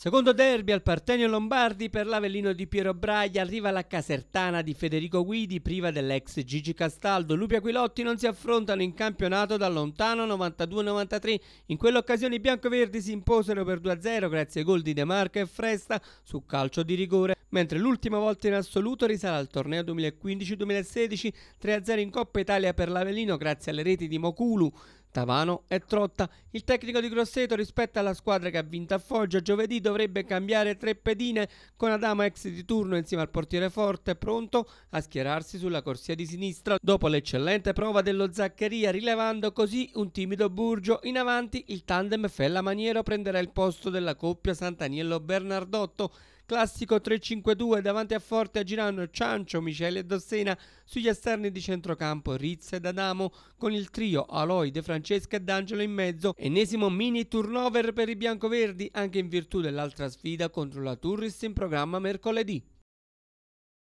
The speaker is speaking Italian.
Secondo derby al Partenio Lombardi per l'Avellino di Piero Braia arriva la Casertana di Federico Guidi priva dell'ex Gigi Castaldo. Lupi Aquilotti non si affrontano in campionato da lontano 92-93. In quell'occasione i biancoverdi si imposero per 2-0 grazie ai gol di De Marco e Fresta su calcio di rigore mentre l'ultima volta in assoluto risale al torneo 2015-2016 3-0 in Coppa Italia per l'Avellino grazie alle reti di Mokulu, Tavano e Trotta. Il tecnico di Grosseto rispetto alla squadra che ha vinto a Foggia giovedì dovrebbe cambiare tre pedine con Adamo ex di turno insieme al portiere forte pronto a schierarsi sulla corsia di sinistra dopo l'eccellente prova dello Zaccheria rilevando così un timido Burgio. In avanti il tandem Fella Maniero prenderà il posto della coppia Santaniello Bernardotto Classico 3-5-2 davanti a Forte, a Ciancio, Miceli e Dossena sugli esterni di centrocampo Rizza ed Adamo con il trio Aloy, De Francesca e D'Angelo in mezzo. Ennesimo mini turnover per i biancoverdi anche in virtù dell'altra sfida contro la Turris in programma mercoledì.